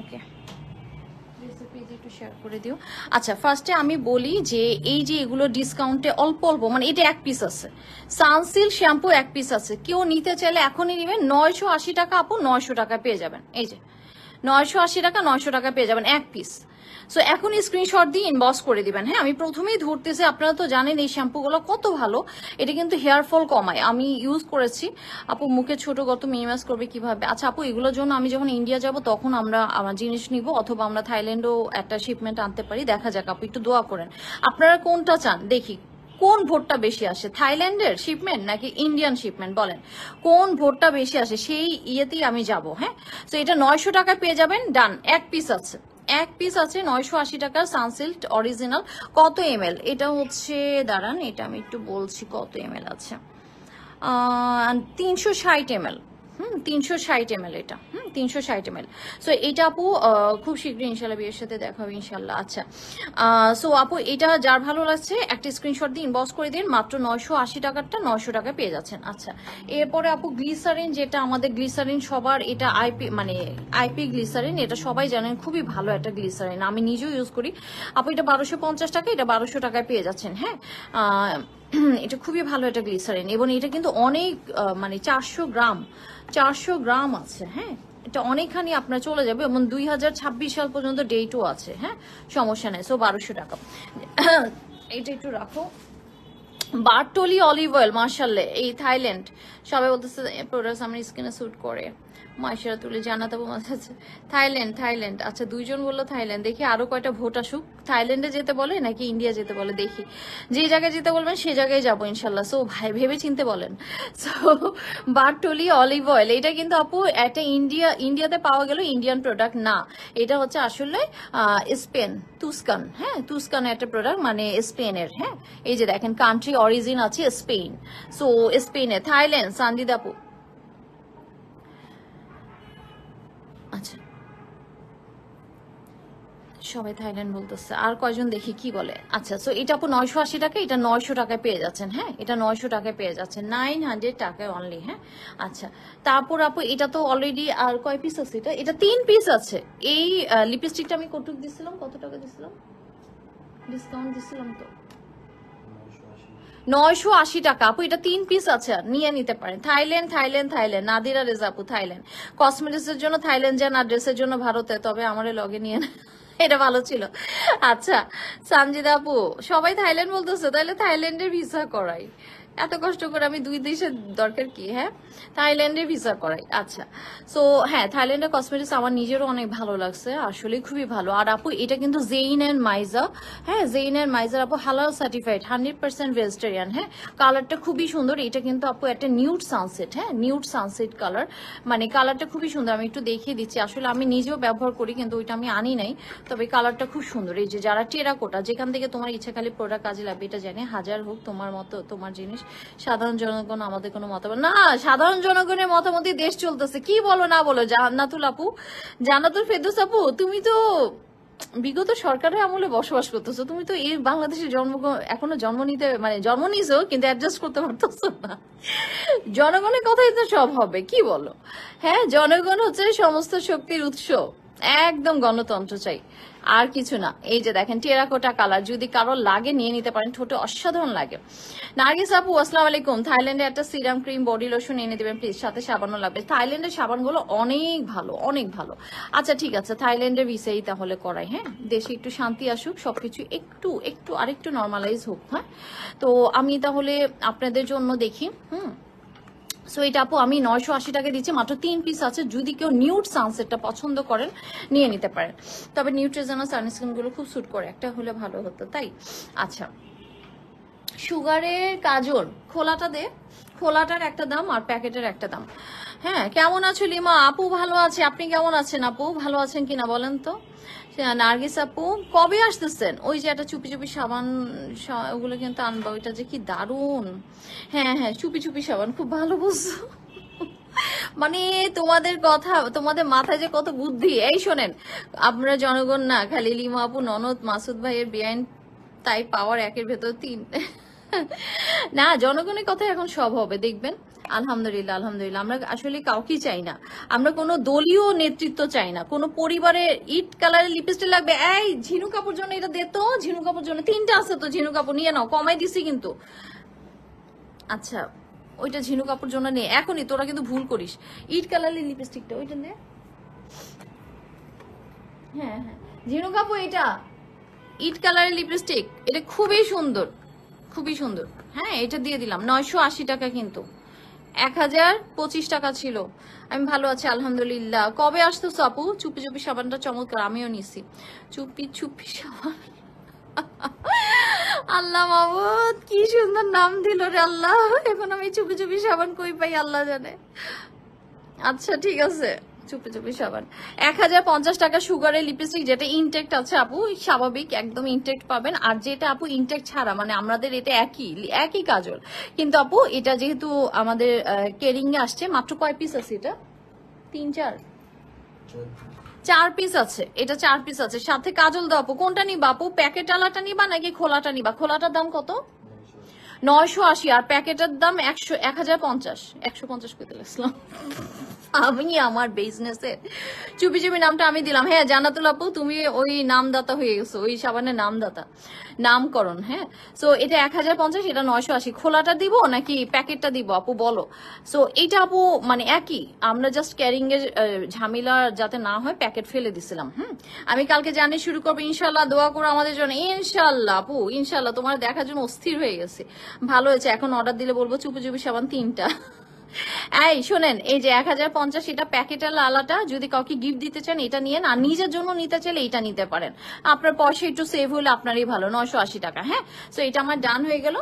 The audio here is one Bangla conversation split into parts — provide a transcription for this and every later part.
ওকে একটু শেয়ার করে দিও আচ্ছা ফার্স্টে আমি বলি যে এই যে এগুলো ডিসকাউন্টে অল্প অল্প মানে এটা এক পিস আছে সানসিল শ্যাম্পু এক পিস আছে কেউ নিতে চাইলে এখনই নিবেন নয়শো আশি টাকা আপু নয়শো টাকা পেয়ে যাবেন এই যে নয়শো আশি টাকা নয়শো টাকা পেয়ে যাবেন এক পিস সো এখন স্ক্রিনশট দিয়ে ইনবক্স করে দিবেন হ্যাঁ আমি প্রথমেই ধরতেছি আপনারা তো জানেন এই শ্যাম্পুগুলো কত ভালো এটা কিন্তু হেয়ার ফল কমায় আমি ইউজ করেছি আপু মুখে ছোট গত মিনিমাইজ করবে কিভাবে আচ্ছা আপু এগুলোর জন্য আমি যখন ইন্ডিয়া যাব তখন আমরা আমার জিনিস নিব অথবা আমরা থাইল্যান্ডও একটা শিপমেন্ট আনতে পারি দেখা যাক আপু একটু দোয়া করেন আপনারা কোনটা চান দেখি কোন ভোটটা বেশি আসে থাইল্যান্ডের শিপমেন্ট নাকি ইন্ডিয়ান শিপমেন্ট বলেন কোন ভোটটা বেশি আসে সেই ইয়েতেই আমি যাব হ্যাঁ তো এটা নয়শো টাকা পেয়ে যাবেন ডান এক পিস আছে এক পিস আছে নয়শো আশি টাকার সানসিল্ক অরিজিনাল কত এম এল এটা হচ্ছে দাঁড়ান এটা আমি একটু বলছি কত এম আছে তিনশো ষাট এম হুম তিনশো ষাট এম এটা হুম তিনশো সো এটা আপু খুব শীঘ্রই সাথে দেখা হবে ইনশাল্লাহ আচ্ছা সো আপু এটা যার ভালো লাগছে একটা স্ক্রিনশট করে দিন মাত্র আশি টাকারটা পেয়ে যাচ্ছেন আচ্ছা এরপরে আপু গ্লিসারিন যেটা আমাদের গ্লিসারিন সবার এটা আইপি মানে আইপি গ্লিসারিন এটা সবাই জানেন খুবই ভালো একটা গ্লিসারিন আমি নিজেও ইউজ করি আপু এটা বারোশো পঞ্চাশ টাকা এটা বারোশো টাকায় পেয়ে যাচ্ছেন হ্যাঁ এটা খুবই ভালো একটা গ্লিসারিন এবং এটা কিন্তু অনেক মানে চারশো গ্রাম চারশো গ্রাম আছে হ্যাঁ এটা অনেকখানি আপনার চলে যাবে এবং দুই হাজার সাল পর্যন্ত ডেটও আছে হ্যাঁ সমস্যা নেই সো বারোশো টাকা এটা একটু রাখো বার্টলি অলিভ অয়েল মার্শাল্লে এই থাইল্যান্ড সবাই বলতেছে প্রোডাক্ট আমার স্কিনে স্যুট করে মাইশারা তুলে জানা থাইল্যান্ড থাইল্যান্ড আচ্ছা দুইজন বললো থাইল্যান্ড দেখি আরও কয়টা ভোট আসুক থাইল্যান্ডে যেতে বলে নাকি ইন্ডিয়া যেতে বলে দেখি যে জায়গায় যেতে বলবেন সে জায়গায় যাবো ইনশাল্লাহ সো ভাই ভেবে চিনতে বলেন সো বারটলি অলিভ অয়েল এটা কিন্তু আপু একটা ইন্ডিয়া ইন্ডিয়াতে পাওয়া গেল ইন্ডিয়ান প্রোডাক্ট না এটা হচ্ছে আসলে স্পেন তুস্কান হ্যাঁ তুস্কান একটা প্রোডাক্ট মানে স্পেনের হ্যাঁ এই যে দেখেন কান্ট্রি অরিজিন আছে স্পেন সো স্পেনে থাইল্যান্ড সান্দিদাপু আচ্ছা সবাই থাইল্যান্ড বলতেছে আর কয়জন দেখি কি বলে আচ্ছা তো এটা আপু নয়শো আশি টাকা এটা নয়শো টাকায় পেয়ে যাচ্ছেন হ্যাঁ এটা নয়শো টাকায় পেয়ে যাচ্ছেন নাইন হান্ড্রেড টাকায় অনলি হ্যাঁ আচ্ছা তারপর আপু এটা তো অলরেডি আর কয় পিস আছে এটা এটা তিন পিস আছে এই লিপস্টিকটা আমি কটুক দিছিলাম কত টাকা দিছিলাম ডিসকাউন্ট দিছিলাম তো নয়শো আশি টাকা আপু এটা তিন পিস আছে নিয়ে নিতে পারেন Thailand Thailand Thailand Nadira Reza আপু থাইল্যান্ড কসমেটিক্সের জন্য থাইল্যান্ড যান আর ড্রেসের জন্য ভারতে তবে আমার লগে নিয়ে এটা ভালো ছিল আচ্ছা সানজিদা আপু সবাই থাইল্যান্ড বলতেছে তাহলে থাইল্যান্ডের ভিসা করাই এত কষ্ট করে আমি দুই দেশের দরকার কি হ্যাঁ থাইল্যান্ডে ভিসা করাই আচ্ছা সো হ্যাঁ থাইল্যান্ডের কসমেটিক্স আমার নিজেরও অনেক ভালো লাগছে আসলে খুবই ভালো আর আপু এটা কিন্তু জেইন অ্যান্ড মাইজা হ্যাঁ জেইন অ্যান্ড মাইজার আপু হালাল সার্টিফাইড হান্ড্রেড পার্সেন্ট ভেজিটেরিয়ান হ্যাঁ কালারটা খুবই সুন্দর এটা কিন্তু আপু একটা নিউড সানসেট হ্যাঁ নিউড সানসেট কালার মানে কালারটা খুবই সুন্দর আমি একটু দেখিয়ে দিচ্ছি আসলে আমি নিজেও ব্যবহার করি কিন্তু ওইটা আমি আনি নাই তবে কালারটা খুব সুন্দর এই যে যারা টেরাকোটা যেখান থেকে তোমার ইচ্ছা খালি প্রোডাক্ট কাজে লাগবে এটা জানে হাজার হোক তোমার মতো তোমার জিনিস সাধারণ জনগণ আমাদের কোনো মতামত না সাধারণ জনগণের মতামতই দেশ চলতেছে কি বলো না বলো জান্নাতুল আপু জান্নাতুল ফেরদোস আপু তুমি তো বিগত সরকারের আমলে বসবাস করতেছো তুমি তো এই বাংলাদেশে জন্ম এখনো জন্ম নিতে মানে জন্ম নিছো কিন্তু অ্যাডজাস্ট করতে পারতেছো না জনগণের কথাই তো সব হবে কি বলো হ্যাঁ জনগণ হচ্ছে সমস্ত শক্তির উৎস একদম গণতন্ত্র চাই আর কিছু না এই যে দেখেন টেরাকোটা কালার যদি কারো লাগে নিয়ে নিতে পারেন ঠোঁটে অসাধারণ লাগে নার্গিস আপু আসসালাম আলাইকুম থাইল্যান্ডে একটা সিরাম ক্রিম বডি লোশন এনে দেবেন প্লিজ সাথে সাবানও লাগবে থাইল্যান্ডের সাবানগুলো অনেক ভালো অনেক ভালো আচ্ছা ঠিক আছে থাইল্যান্ডের বিষয়ই তাহলে করাই হ্যাঁ দেশে একটু শান্তি আসুক সবকিছু একটু একটু আরেকটু নর্মালাইজ হোক হ্যাঁ তো আমি তাহলে আপনাদের জন্য দেখি হুম সো এটা আপু আমি নয়শো আশি টাকা দিচ্ছি মাত্র তিন পিস আছে যদি কেউ নিউট সানসেটটা পছন্দ করেন নিয়ে নিতে পারেন তবে জন্য সানস্ক্রিনগুলো খুব স্যুট করে একটা হলে ভালো হতো তাই আচ্ছা সুগারের কাজল খোলাটা দে খোলাটার একটা দাম আর প্যাকেটের একটা দাম হ্যাঁ কেমন আছো লিমা আপু ভালো আছে আপনি কেমন আছেন আপু ভালো আছেন কিনা বলেন তো হ্যাঁ, নার্গিস আপু কবে আসতেছেন ওই যে একটা চুপি চুপি সাবান ওগুলো কিন্তু আনবা ওইটা যে কি দারুণ হ্যাঁ হ্যাঁ চুপি চুপি সাবান খুব ভালো বুঝছো মানে তোমাদের কথা তোমাদের মাথায় যে কত বুদ্ধি এই শোনেন আমরা জনগণ না খালি লিমা আপু ননদ মাসুদ ভাইয়ের বেআইন তাই পাওয়ার একের ভেতর তিন না জনগণের কথা এখন সব হবে দেখবেন আলহামদুলিল্লাহ আলহামদুলিল্লাহ আমরা আসলে কাউকেই চাই না আমরা কোনো দলীয় নেতৃত্ব চাই না কোনো পরিবারে ইট কালারের লিপস্টিক লাগবে এই ঝিনু কাপড় জন্য এটা দে তো ঝিনু কাপড় জন্য তিনটা আছে তো ঝিনু কাপড় নিয়ে নাও কমাই দিছি কিন্তু আচ্ছা ওইটা ঝিনু কাপড় জন্য নে এখনই তোরা কিন্তু ভুল করিস ইট কালারের লিপস্টিকটা ওইটা নে হ্যাঁ হ্যাঁ ঝিনু কাপড় এটা ইট কালারের লিপস্টিক এটা খুবই সুন্দর খুবই সুন্দর হ্যাঁ এটা দিয়ে দিলাম নয়শো আশি টাকা কিন্তু এক হাজার পঁচিশ টাকা ছিল আমি ভালো আছি আলহামদুলিল্লাহ কবে আসতো সাপু চুপি চুপি সাবানটা চমৎকার আমিও নিছি চুপি চুপি সাবান আল্লাহ মাবুদ কি সুন্দর নাম দিল রে আল্লাহ এখন আমি চুপি চুপি সাবান কই পাই আল্লাহ জানে আচ্ছা ঠিক আছে চুপি চুপি সাবান এক হাজার পঞ্চাশ টাকা সুগারের লিপস্টিক যেটা ইনটেক্ট আছে আপু স্বাভাবিক একদম ইনটেক্ট পাবেন আর যেটা আপু ইনটেক্ট ছাড়া মানে আমাদের এটা একই একই কাজল কিন্তু আপু এটা যেহেতু আমাদের কেরিং এ আসছে মাত্র কয় পিস আছে এটা তিন চার চার পিস আছে এটা চার পিস আছে সাথে কাজল দাও আপু কোনটা নিবা আপু প্যাকেট আলাটা নিবা নাকি খোলাটা নিবা খোলাটার দাম কত নয়শো আশি আর প্যাকেটের দাম একশো এক হাজার পঞ্চাশ একশো পঞ্চাশ করে দিলাম আমি আমার বিজনেসের চুপি চুপি নামটা আমি দিলাম হ্যাঁ জানাতুল আপু তুমি ওই নামদাতা হয়ে গেছো ওই সাবানের নামদাতা নামকরণ হ্যাঁ সো এটা এক হাজার পঞ্চাশ এটা নয়শো আশি খোলাটা দিব নাকি প্যাকেটটা দিব আপু বলো সো এটা আপু মানে একই আমরা জাস্ট ক্যারিং এর ঝামেলা যাতে না হয় প্যাকেট ফেলে দিছিলাম হুম আমি কালকে জানি শুরু করবো ইনশাল্লাহ দোয়া করো আমাদের জন্য ইনশাল্লাহ আপু ইনশাল্লাহ তোমার দেখার জন্য অস্থির হয়ে গেছে ভালো হয়েছে এখন অর্ডার দিলে বলবো চুপি চুপি সাবান তিনটা এই শোনেন এই যে এক হাজার পঞ্চাশ এটা প্যাকেটের লালাটা যদি কাউকে গিফট দিতে চান এটা নিয়ে না নিজের জন্য নিতে চাইলে এটা নিতে পারেন আপনার পয়সা একটু সেভ হলে আপনারই ভালো নশো আশি টাকা হ্যাঁ তো এটা আমার ডান হয়ে গেল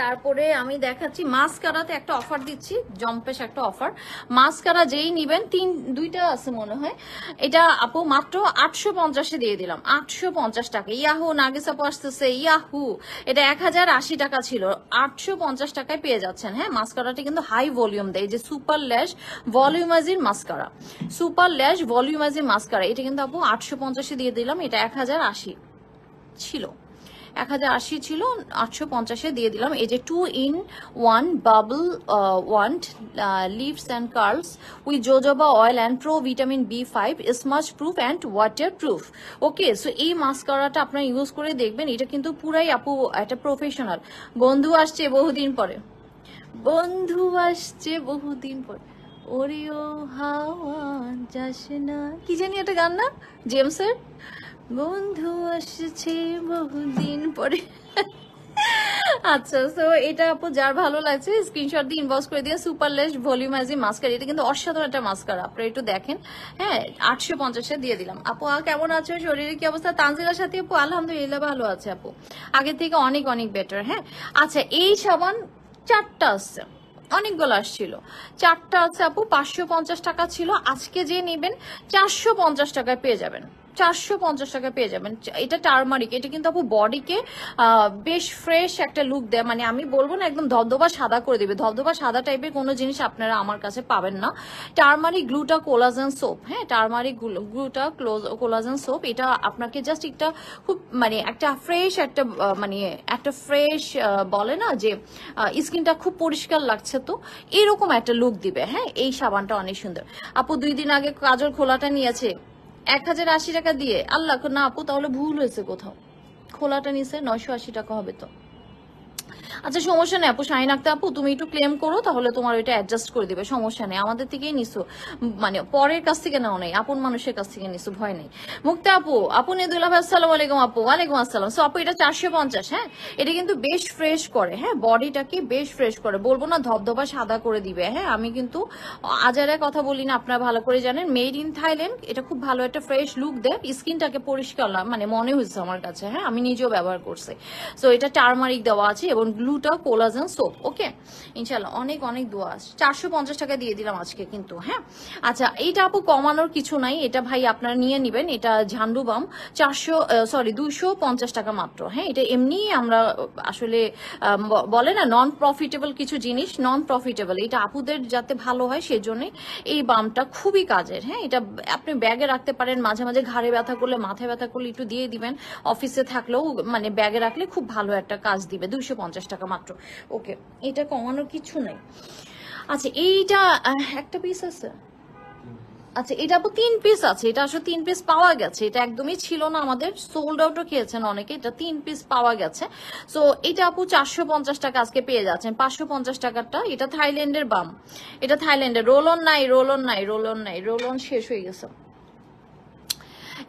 তারপরে আমি দেখাচ্ছি মাস্কারাতে একটা অফার দিচ্ছি জম্পেশ একটা অফার মাস্কারা যেই নিবেন তিন দুইটা আছে মনে হয় এটা আপু মাত্র আটশো পঞ্চাশে দিয়ে দিলাম আটশো পঞ্চাশ টাকা ইয়াহু নাগিস আপু আসতেছে ইয়াহু এটা এক হাজার আশি টাকা ছিল আটশো পঞ্চাশ টাকায় পেয়ে যাচ্ছেন হ্যাঁ মাস্কারাটি কিন্তু হাই ভলিউম দেয় যে সুপার ল্যাশ ভলিউমাজির মাস্কারা সুপার ল্যাশ ভলিউমাজির মাস্কারা এটা কিন্তু আপু আটশো পঞ্চাশে দিয়ে দিলাম এটা এক হাজার আশি ছিল এক হাজার আশি ছিল আটশো পঞ্চাশে দিয়ে দিলাম এই যে two in one bubble want leaves and curls with jojoba oil and pro vitamin B five smudge proof and water proof okay so এই মাস্কারাটা আপনারা ইউজ করে দেখবেন এটা কিন্তু পুরাই আপু একটা প্রফেশনাল বন্ধু আসছে বহুদিন পরে বন্ধু আসছে বহুদিন পরে ওরিও হাওয়া যাস না কি জানি একটা গান না জেমসের বন্ধু আসছে বহুদিন পরে আচ্ছা সো এটা আপু যার ভালো লাগছে স্ক্রিনশট দিয়ে ইনবক্স করে দিয়ে সুপারলেস আজি মাস্কার এটা কিন্তু অসাধারণ একটা মাস্কার আপনারা একটু দেখেন হ্যাঁ আটশো পঞ্চাশে দিয়ে দিলাম আপু কেমন আছে শরীরের কি অবস্থা তানজিলার সাথে আপু আলহামদুলিল্লাহ ভালো আছে আপু আগের থেকে অনেক অনেক বেটার হ্যাঁ আচ্ছা এই সাবান চারটা আসছে অনেকগুলো আসছিল চারটা আছে আপু পাঁচশো পঞ্চাশ টাকা ছিল আজকে যে নেবেন চারশো পঞ্চাশ টাকায় পেয়ে যাবেন চারশো পঞ্চাশ টাকা পেয়ে যাবেন এটা টার্মারিক এটা কিন্তু আপু বডিকে বেশ ফ্রেশ একটা লুক দেয় মানে আমি বলবো না একদম ধবধবা সাদা করে দেবে ধবধবা সাদা টাইপের কোনো জিনিস আপনারা আমার কাছে পাবেন না টার্মারিক গ্লুটা কোলাজেন সোপ হ্যাঁ টার্মারিক গ্লুটা কোলাজেন সোপ এটা আপনাকে জাস্ট একটা খুব মানে একটা ফ্রেশ একটা মানে একটা ফ্রেশ বলে না যে স্কিনটা খুব পরিষ্কার লাগছে তো এরকম একটা লুক দিবে হ্যাঁ এই সাবানটা অনেক সুন্দর আপু দুই দিন আগে কাজল খোলাটা নিয়েছে এক হাজার আশি টাকা দিয়ে আল্লাহ না আপু তাহলে ভুল হয়েছে কোথাও খোলাটা নিছে নয়শো আশি টাকা হবে তো আচ্ছা সমস্যা নেই আপু শাহিন আক্তা আপু তুমি একটু ক্লেম করো তাহলে তোমার ওইটা অ্যাডজাস্ট করে দিবে সমস্যা নেই আমাদের থেকেই নিছো মানে পরের কাছ থেকে নাও নেই আপন মানুষের কাছ থেকে নিছো ভয় নেই মুক্তি আপু আপু নিদুল্লাহ আসসালাম আলাইকুম আপু ওয়ালাইকুম আসসালাম সো আপু এটা চারশো পঞ্চাশ হ্যাঁ এটা কিন্তু বেশ ফ্রেশ করে হ্যাঁ বডিটাকে বেশ ফ্রেশ করে বলবো না ধবধবা সাদা করে দিবে হ্যাঁ আমি কিন্তু আজারে কথা বলি না আপনারা ভালো করে জানেন মেড ইন থাইল্যান্ড এটা খুব ভালো একটা ফ্রেশ লুক দেয় স্কিনটাকে পরিষ্কার মানে মনে হয়েছে আমার কাছে হ্যাঁ আমি নিজেও ব্যবহার করছি সো এটা টার্মারিক দেওয়া আছে এবং গ্লুটা কোলাজেন সোপ ওকে ইনশাল্লাহ অনেক অনেক দোয়া চারশো পঞ্চাশ টাকা দিয়ে দিলাম আজকে কিন্তু হ্যাঁ আচ্ছা এইটা আপু কমানোর কিছু নাই এটা ভাই আপনারা নিয়ে নেবেন এটা ঝান্ডু বাম চারশো সরি দুশো পঞ্চাশ টাকা মাত্র হ্যাঁ এটা এমনি আমরা আসলে বলে না নন প্রফিটেবল কিছু জিনিস নন প্রফিটেবল এটা আপুদের যাতে ভালো হয় সেজন্যে এই বামটা খুবই কাজের হ্যাঁ এটা আপনি ব্যাগে রাখতে পারেন মাঝে মাঝে ঘাড়ে ব্যথা করলে মাথায় ব্যথা করলে একটু দিয়ে দিবেন অফিসে থাকলেও মানে ব্যাগে রাখলে খুব ভালো একটা কাজ দিবে দুশো পঞ্চাশ পঞ্চাশ টাকা মাত্র ওকে এটা কমানোর কিছু নাই আচ্ছা এইটা একটা পিস আছে আচ্ছা এটা আপু তিন পিস আছে এটা আসলে তিন পিস পাওয়া গেছে এটা একদমই ছিল না আমাদের সোল্ড আউটও খেয়েছেন অনেকে এটা তিন পিস পাওয়া গেছে সো এটা আপু চারশো পঞ্চাশ টাকা আজকে পেয়ে যাচ্ছেন পাঁচশো পঞ্চাশ টাকাটা এটা থাইল্যান্ডের বাম এটা থাইল্যান্ডের রোলন নাই রোলন নাই রোলন নাই রোলন শেষ হয়ে গেছে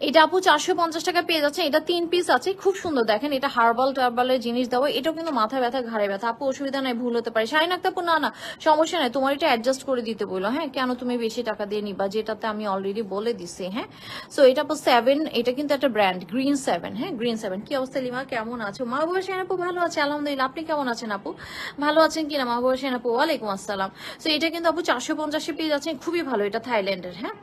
এটা আপু চারশো পঞ্চাশ টাকা পেয়ে যাচ্ছে এটা তিন পিস আছে খুব সুন্দর দেখেন এটা হার্বাল টার্বালের জিনিস দেওয়া এটাও কিন্তু মাথা ব্যথা ঘাড়ে ব্যথা আপু অসুবিধা নাই ভুল হতে পারে শাহিন আক্তাপু না না সমস্যা নাই তোমার এটা অ্যাডজাস্ট করে দিতে বললো হ্যাঁ কেন তুমি বেশি টাকা দিয়ে নিবা যেটাতে আমি অলরেডি বলে দিছি হ্যাঁ সো এটা আপু সেভেন এটা কিন্তু একটা ব্র্যান্ড গ্রিন সেভেন হ্যাঁ গ্রিন সেভেন কি অবস্থা লিমা কেমন আছো বাবা সেন আপু ভালো আছে আলহামদুলিল্লাহ আপনি কেমন আছেন আপু ভালো আছেন কিনা বাবা সেন আপু ওয়ালাইকুম আসসালাম সো এটা কিন্তু আপু চারশো পঞ্চাশে পেয়ে যাচ্ছেন খুবই ভালো এটা থাইল্যান্ডের হ্যাঁ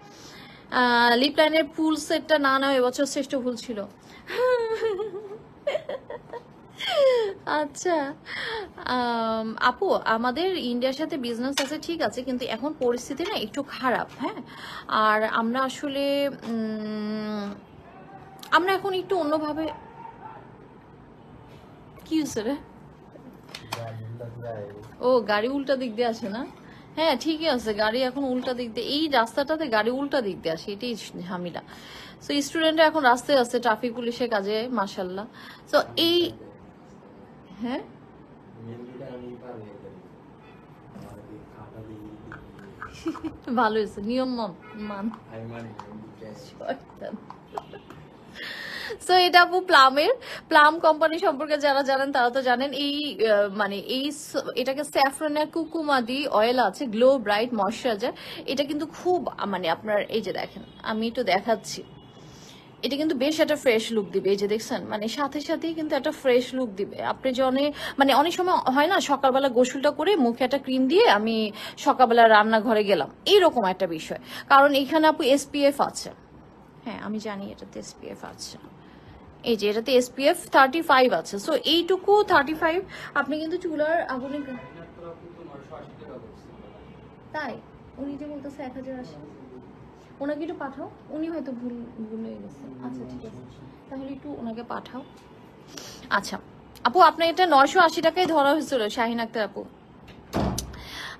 লিপ লাইনের ফুল সেটটা না নাও এবছর শ্রেষ্ঠ ভুল ছিল আচ্ছা আপু আমাদের ইন্ডিয়ার সাথে বিজনেস আছে ঠিক আছে কিন্তু এখন পরিস্থিতি না একটু খারাপ হ্যাঁ আর আমরা আসলে আমরা এখন একটু অন্যভাবে কি হয়েছে রে ও গাড়ি উল্টা দিক দিয়ে আসে না হ্যাঁ ঠিকই আছে গাড়ি এখন উল্টা দিক দিয়ে এই রাস্তাটাতে গাড়ি উল্টা দিক দিয়ে আসে এটাই হামিলা সো স্টুডেন্টরা এখন রাস্তায় আছে ট্রাফিক পুলিশের কাজে মাসাল্লাহ সো এই হ্যাঁ ভালো হয়েছে নিয়ম মান সো এটা আপু প্লামের প্লাম কোম্পানি সম্পর্কে যারা জানেন তারা তো জানেন এই মানে এই এটাকে স্যাফরনের কুকুমাদি অয়েল আছে গ্লো ব্রাইট ময়শ্চারাইজার এটা কিন্তু খুব মানে আপনার এই যে দেখেন আমি একটু দেখাচ্ছি এটা কিন্তু বেশ একটা ফ্রেশ লুক দিবে এই যে দেখছেন মানে সাথে সাথেই কিন্তু একটা ফ্রেশ লুক দিবে আপনি জনে মানে অনেক সময় হয় না সকালবেলা গোসলটা করে মুখে একটা ক্রিম দিয়ে আমি সকালবেলা রান্নাঘরে গেলাম এইরকম একটা বিষয় কারণ এখানে আপু এসপিএফ আছে হ্যাঁ আমি জানি এটাতে এসপিএফ আছে এই যে এটাতে এসপিএফ থার্টি ফাইভ আছে সো এইটুকু থার্টি ফাইভ আপনি কিন্তু চুলার আগুনে তাই উনি যে বলতেছে এক হাজার আশি ওনাকে একটু পাঠাও উনি হয়তো ভুল ভুল হয়ে গেছে আচ্ছা ঠিক আছে তাহলে একটু ওনাকে পাঠাও আচ্ছা আপু আপনার এটা নশো আশি টাকায় ধরা হয়েছিল শাহিন আক্তার আপু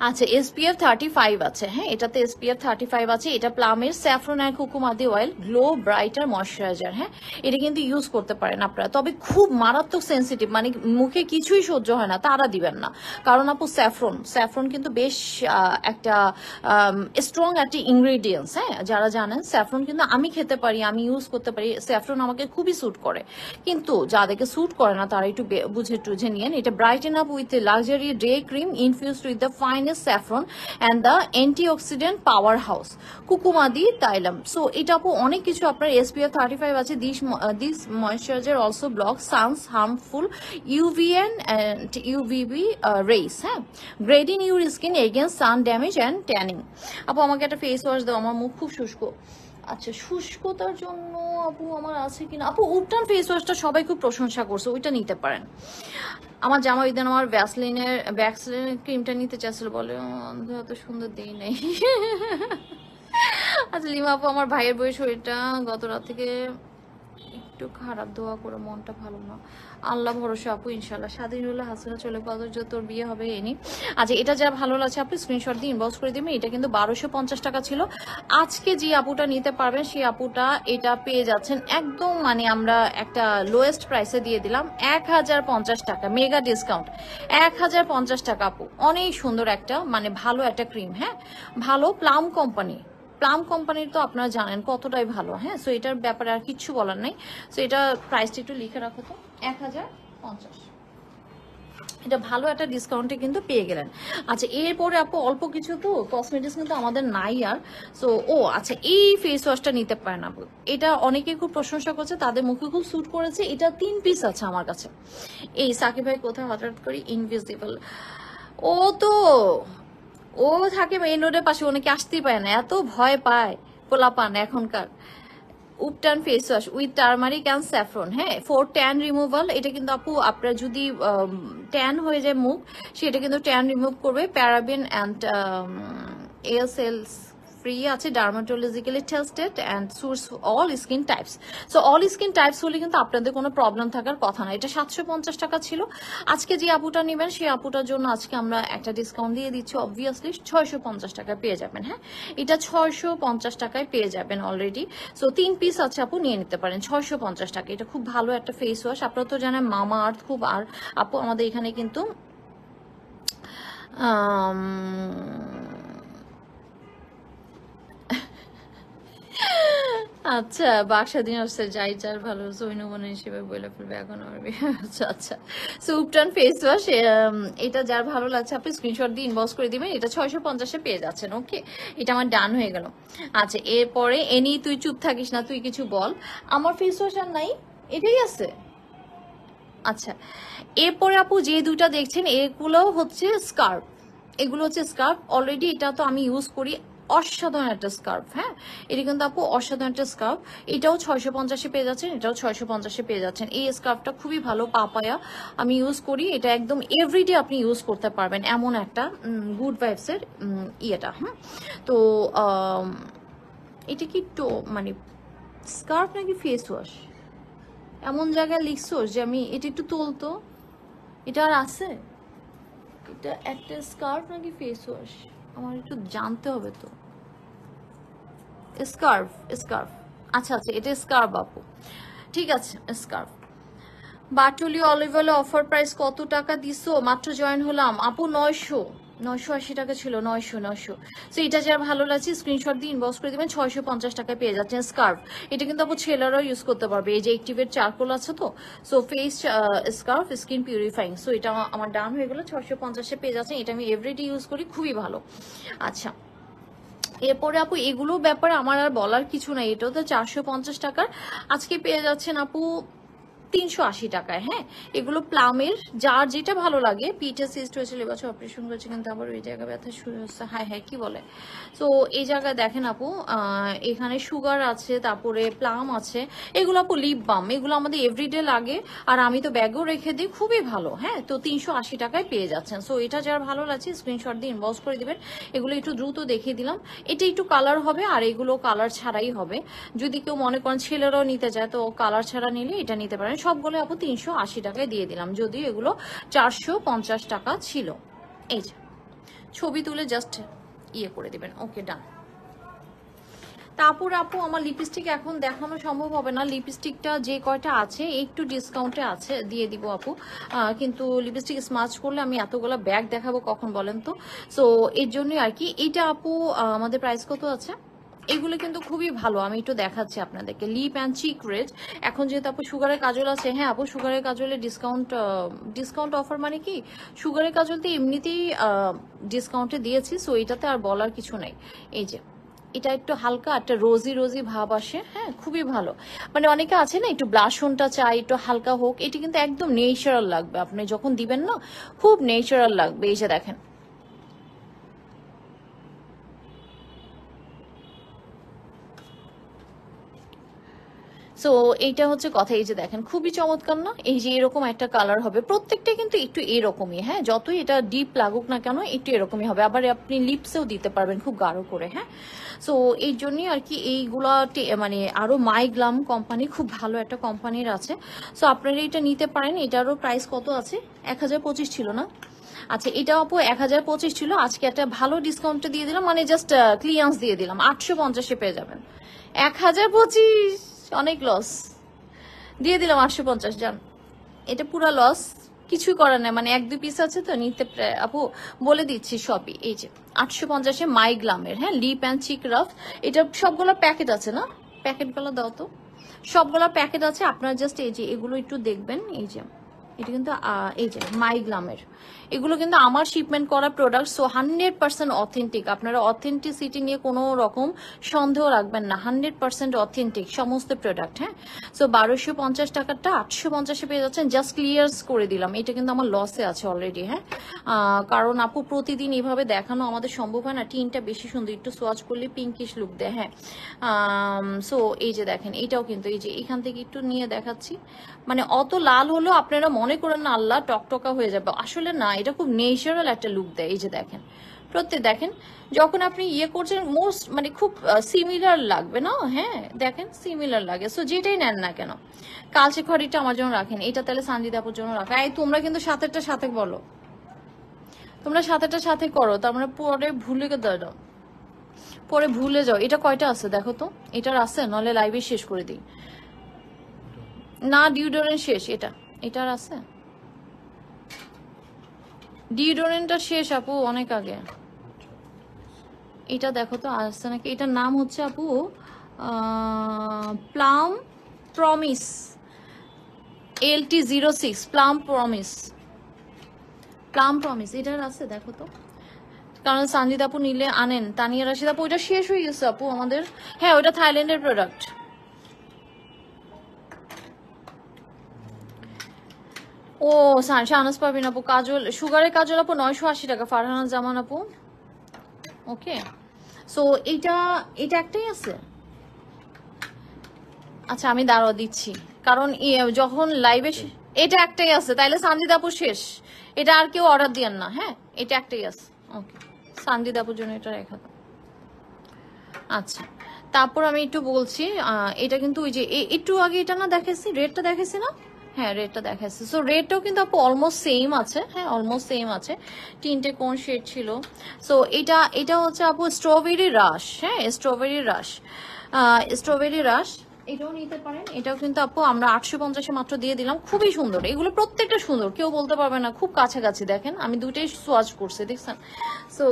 আচ্ছা এসপিএফ থার্টি ফাইভ আছে হ্যাঁ এটাতে এসপিএফ থার্টি ফাইভ আছে এটা প্লামের saffron and kumkumadi oil glow brighter moisturiser হ্যাঁ এটা কিন্তু ইউজ করতে পারেন আপনারা তবে খুব মারাত্মক সেন্সিটিভ মানে মুখে কিছুই সহ্য হয় না তারা দিবেন না কারণ আপু স্যাফরন স্যাফরন কিন্তু বেশ একটা স্ট্রং একটা ইনগ্রিডিয়েন্টস হ্যাঁ যারা জানেন স্যাফরন কিন্তু আমি খেতে পারি আমি ইউজ করতে পারি স্যাফরন আমাকে খুবই স্যুট করে কিন্তু যাদেরকে স্যুট করে না তারা একটু বুঝে টুঝে নিয়েন এটা brighten up with luxury day cream infuse with the finest is and the antioxidant power house kumkumadi tailam so এটা আপু অনেক কিছু আপনার এসপিএফ থার্টি ফাইভ আছে this this moisturiser also block suns harmful UVA and UVB rays হ্যাঁ guarding your skin against sun damage and tanning আপু আমাকে একটা ফেস ওয়াশ দাও আমার মুখ খুব শুষ্ক আচ্ছা শুষ্কতার জন্য আপু আমার আছে কিনা আপু উপটান ফেস ওয়াশটা সবাই খুব প্রশংসা করছে ওইটা নিতে পারেন আমার জামা দিন আমার ভ্যাসলিনের ভ্যাসলিনের ক্রিমটা নিতে চাইছিল বলে অত সুন্দর দিই নাই আচ্ছা লিমা আপু আমার ভাইয়ের বয়স শরীরটা গত রাত থেকে একটু খারাপ দোয়া করো মনটা ভালো না আল্লাহ ভরসা আপু ইনশাল্লাহ স্বাধীন হলে হাসিনা চলে পাওয়া যে তোর বিয়ে হবে এনি আচ্ছা এটা যা ভালো লাগছে আপনি স্ক্রিনশট দিয়ে ইনবক্স করে দিবেন এটা কিন্তু বারোশো পঞ্চাশ টাকা ছিল আজকে যে আপুটা নিতে পারবেন সেই আপুটা এটা পেয়ে যাচ্ছেন একদম মানে আমরা একটা লোয়েস্ট প্রাইসে দিয়ে দিলাম এক হাজার পঞ্চাশ টাকা মেগা ডিসকাউন্ট এক হাজার পঞ্চাশ টাকা আপু অনেক সুন্দর একটা মানে ভালো একটা ক্রিম হ্যাঁ ভালো প্লাম কোম্পানি প্লাম কোম্পানির তো আপনারা জানেন কতটাই ভালো হ্যাঁ সো এটার ব্যাপারে আর কিচ্ছু বলার নাই সো এটা প্রাইসটা একটু লিখে রাখো তো এক হাজার পঞ্চাশ এটা ভালো একটা ডিসকাউন্টে কিন্তু পেয়ে গেলেন আচ্ছা এরপরে আপু অল্প কিছু তো কসমেটিক্স কিন্তু আমাদের নাই আর সো ও আচ্ছা এই ফেস ওয়াশটা নিতে পারেন আপু এটা অনেকে খুব প্রশংসা করছে তাদের মুখে খুব স্যুট করেছে এটা তিন পিস আছে আমার কাছে এই সাকিব ভাই কোথায় হঠাৎ করি ইনভিজিবল ও তো ও থাকে মেইন রোডের পাশে অনেকে আসতেই পায় না এত ভয় পায় পোলাপান এখনকার ubtan face wash with turmeric and saffron হ্যাঁ ফোর ট্যান রিমুভাল এটা কিন্তু আপু আপনার যদি ট্যান হয়ে যায় মুখ সেটা কিন্তু ট্যান রিমুভ করবে প্যারাবিন অ্যান্ড সেলস ফ্রি আছে dermatologically tested and source all skin types so all skin types হলে কিন্তু আপনাদের কোনো প্রবলেম থাকার কথা না এটা সাতশো পঞ্চাশ টাকা ছিল আজকে যে আপুটা নেবেন সেই আপুটার জন্য আজকে আমরা একটা ডিসকাউন্ট দিয়ে দিচ্ছি অবভিয়াসলি ছয়শো পঞ্চাশ টাকা পেয়ে যাবেন হ্যাঁ এটা ছয়শো পঞ্চাশ টাকায় পেয়ে যাবেন অলরেডি সো তিন পিস আছে আপু নিয়ে নিতে পারেন ছয়শো পঞ্চাশ টাকা এটা খুব ভালো একটা ফেস ওয়াশ আপনারা তো জানেন মামা আর্থ খুব আর আপু আমাদের এখানে কিন্তু আচ্ছা বাসা দিন আসছে যাই যার ভালো সৈনমনে হিসেবে বইলে ফেলবে এখন আমার আচ্ছা আচ্ছা সুপটান উপটান ফেস ওয়াশ এটা যার ভালো লাগছে আপনি স্ক্রিনশট দিয়ে ইনবক্স করে দিবেন এটা ছয়শো পঞ্চাশে পেয়ে যাচ্ছেন ওকে এটা আমার ডান হয়ে গেল আচ্ছা এরপরে এনি তুই চুপ থাকিস না তুই কিছু বল আমার ফেস ওয়াশ আর নাই এটাই আছে আচ্ছা এরপরে আপু যে দুটা দেখছেন এগুলো হচ্ছে স্কার্ফ এগুলো হচ্ছে স্কার্ফ অলরেডি এটা তো আমি ইউজ করি অসাধারণ একটা স্কার্ফ হ্যাঁ এটি কিন্তু আপু অসাধারণ একটা স্কার্ফ এটাও ছয়শো পঞ্চাশে পেয়ে যাচ্ছেন এটাও ছয়শো পঞ্চাশে পেয়ে যাচ্ছেন এই স্কার্ফটা খুবই ভালো পাপায়া আমি ইউজ করি এটা একদম এভরিডে আপনি ইউজ করতে পারবেন এমন একটা গুড ভাইবসের ইয়েটা হ্যাঁ তো এটা কি টো মানে স্কার্ফ নাকি ফেস ওয়াশ এমন জায়গায় লিক্স যে আমি এটা একটু তুলতো এটা আর আছে এটা একটা স্কার্ফ নাকি ফেস ওয়াশ আমার একটু জানতে হবে তো স্কার্ফ স্কার্ফ আচ্ছা আচ্ছা এটা স্কার্ফ আপু ঠিক আছে স্কার্ফ বাটুলি অলিভলে অফার প্রাইস কত টাকা দিছো মাত্র জয়েন হলাম আপু নয়শো নয়শো আশি টাকা ছিল নয়শো নয়শো তো এটা যার ভালো লাগছে স্ক্রিনশট দিয়ে ইনবক্স করে দেবেন ছয়শো পঞ্চাশ টাকায় পেয়ে যাচ্ছেন স্কার্ফ এটা কিন্তু আপু ছেলেরাও ইউজ করতে পারবে এই যে অ্যাক্টিভেট চারকোল আছে তো so face scrub skin purifying so এটা আমার ডান হয়ে গেলো ছয়শো পঞ্চাশে পেয়ে যাচ্ছেন এটা আমি এভরিডে ইউজ করি খুবই ভালো আচ্ছা এরপরে আপু এগুলো ব্যাপারে আমার আর বলার কিছু নাই এটাও তো চারশো পঞ্চাশ টাকার আজকে পেয়ে যাচ্ছেন আপু তিনশো আশি টাকায় হ্যাঁ এগুলো প্লামের যার যেটা ভালো লাগে পিটা সিস্ট হয়েছিল এবছর অপারেশন করেছে কিন্তু আবার ওই জায়গা ব্যথা শুরু হচ্ছে হ্যাঁ হ্যাঁ কি বলে তো এই জায়গায় দেখেন আপু এখানে সুগার আছে তারপরে প্লাম আছে এগুলো আপু লিপ বাম এগুলো আমাদের এভরিডে লাগে আর আমি তো ব্যাগও রেখে দিই খুবই ভালো হ্যাঁ তো তিনশো আশি টাকায় পেয়ে যাচ্ছেন সো এটা যার ভালো লাগছে স্ক্রিনশট দিয়ে ইনবক্স করে দিবেন এগুলো একটু দ্রুত দেখিয়ে দিলাম এটা একটু কালার হবে আর এগুলো কালার ছাড়াই হবে যদি কেউ মনে করেন ছেলেরাও নিতে যায় তো কালার ছাড়া নিলে এটা নিতে পারেন সবগুলো আপু তিনশো আশি টাকায় দিয়ে দিলাম যদিও এগুলো চারশো পঞ্চাশ টাকা ছিল এই যে ছবি তুলে জাস্ট ইয়ে করে দিবেন ওকে ডান তারপর আপু আমার লিপস্টিক এখন দেখানো সম্ভব হবে না লিপস্টিকটা যে কয়টা আছে একটু ডিসকাউন্টে আছে দিয়ে দিব আপু কিন্তু লিপস্টিক স্মাচ করলে আমি এতগুলো ব্যাগ দেখাবো কখন বলেন তো সো এর জন্যই আর কি এটা আপু আমাদের প্রাইস কত আছে এগুলো কিন্তু খুবই ভালো আমি একটু দেখাচ্ছি আপনাদেরকে লিপ অ্যান্ড চিক রেজ এখন যেহেতু আপু সুগারের কাজল আছে হ্যাঁ আপু সুগারের কাজলে ডিসকাউন্ট ডিসকাউন্ট অফার মানে কি সুগারের কাজল তো এমনিতেই ডিসকাউন্টে দিয়েছি সো এটাতে আর বলার কিছু নাই এই যে এটা একটু হালকা একটা রোজি রোজি ভাব আসে হ্যাঁ খুবই ভালো মানে অনেকে আছে না একটু ব্লাশনটা চাই একটু হালকা হোক এটি কিন্তু একদম নেচারাল লাগবে আপনি যখন দিবেন না খুব নেচারাল লাগবে এই যে দেখেন সো এইটা হচ্ছে কথা এই যে দেখেন খুবই চমৎকার না এই যে এরকম একটা কালার হবে প্রত্যেকটা কিন্তু একটু এরকমই হ্যাঁ যতই এটা ডিপ লাগুক না কেন একটু এরকমই হবে আবার আপনি লিপসেও দিতে পারবেন খুব গাঢ় করে হ্যাঁ সো এই জন্যই আর কি এইগুলা মানে আরও গ্লাম কোম্পানি খুব ভালো একটা কোম্পানির আছে সো আপনারা এটা নিতে পারেন এটারও প্রাইস কত আছে এক ছিল না আচ্ছা এটা অপু এক হাজার পঁচিশ ছিল আজকে একটা ভালো ডিসকাউন্টটা দিয়ে দিলাম মানে জাস্ট ক্লিয়ান্স দিয়ে দিলাম আটশো পঞ্চাশে পেয়ে যাবেন এক হাজার পঁচিশ অনেক লস দিয়ে দিলাম আটশো পঞ্চাশ যান এটা পুরা লস কিছুই করার নেই মানে এক দুই পিস আছে তো নিতে আপু বলে দিচ্ছি সবই এই যে আটশো পঞ্চাশে মাই গ্লামের হ্যাঁ লিপ অ্যান্ড চিক রাফ এটা সবগুলো প্যাকেট আছে না প্যাকেটগুলো দাও তো সবগুলো প্যাকেট আছে আপনারা জাস্ট এই যে এগুলো একটু দেখবেন এই যে এটা কিন্তু এই যে মাইগ্লামের এগুলো কিন্তু আমার শিপমেন্ট করা product so hundred percent authentic আপনারা অথেন্টিসিটি নিয়ে কোনো রকম সন্দেহ রাখবেন না হান্ড্রেড পার্সেন্ট অথেন্টিক সমস্ত প্রোডাক্ট হ্যাঁ সো বারোশো পঞ্চাশ টাকারটা আটশো পঞ্চাশে পেয়ে যাচ্ছেন জাস্ট ক্লিয়ার্স করে দিলাম এটা কিন্তু আমার লসে আছে অলরেডি হ্যাঁ কারণ আপু প্রতিদিন এভাবে দেখানো আমাদের সম্ভব হয় না টিনটা বেশি সুন্দর একটু সোয়াচ করলে পিঙ্কিশ লুক দেয় হ্যাঁ সো এই যে দেখেন এটাও কিন্তু এই যে এখান থেকে একটু নিয়ে দেখাচ্ছি মানে অত লাল হলেও আপনারা মনে মনে করেন না আল্লাহ টকটকা হয়ে যাবে আসলে না এটা খুব নেচারাল একটা লুক দেয় এই যে দেখেন প্রত্যেক দেখেন যখন আপনি ইয়ে করছেন মোস্ট মানে খুব সিমিলার লাগবে না হ্যাঁ দেখেন সিমিলার লাগে সো যেটাই নেন না কেন কালচে খড়িটা আমার জন্য রাখেন এটা তাহলে সানজিদাপুর জন্য রাখেন এই তোমরা কিন্তু সাতেরটা সাথে বলো তোমরা সাতেরটা সাথে করো তারপরে মানে পরে ভুলে দাঁড়াও পরে ভুলে যাও এটা কয়টা আছে দেখো তো এটার আছে নলে লাইভে শেষ করে দিই না ডিউডোরেন্ট শেষ এটা এটার আছে ডিওডোরেন্টটা শেষ আপু অনেক আগে এটা দেখো তো আসছে নাকি এটার নাম হচ্ছে আপু Plum promise LT zero six Plum promise Plum promise এটার আছে দেখো তো কারণ সঞ্জিত আপু নিলে আনেন তানিয়া রাশিদ আপু ওইটা শেষ হয়ে গেছে আপু আমাদের হ্যাঁ ওইটা থাইল্যান্ডের প্রোডাক্ট ও শাহনাজ পারবিন আপু কাজল সুগারের কাজল আপু নয়শো আশি টাকা ফারহানা জামান আপু ওকে সো এইটা এটা একটাই আছে আচ্ছা আমি দাঁড়া দিচ্ছি কারণ যখন লাইভে এটা একটাই আছে তাইলে সান্দিদ আপু শেষ এটা আর কেউ অর্ডার দিয়ান না হ্যাঁ এটা একটাই আছে ওকে সানজিদ আপুর জন্য এটা রেখা আচ্ছা তারপর আমি একটু বলছি এটা কিন্তু ওই যে একটু আগে এটা না দেখেছি রেটটা দেখেছি না হ্যাঁ রেটটা দেখাচ্ছে সো রেটটাও কিন্তু আপু অলমোস্ট সেম আছে হ্যাঁ অলমোস্ট সেম আছে তিনটে কোন শেড ছিল সো এটা এটা হচ্ছে আপু স্ট্রবেরি রাস হ্যাঁ স্ট্রবেরি রাস স্ট্রবেরি রাস এটাও নিতে পারেন এটাও কিন্তু আপু আমরা আটশো পঞ্চাশে মাত্র দিয়ে দিলাম খুবই সুন্দর এগুলো প্রত্যেকটা সুন্দর কেউ বলতে পারবে না খুব কাছাকাছি দেখেন আমি দুটোই সোয়াচ করছি দেখছেন সো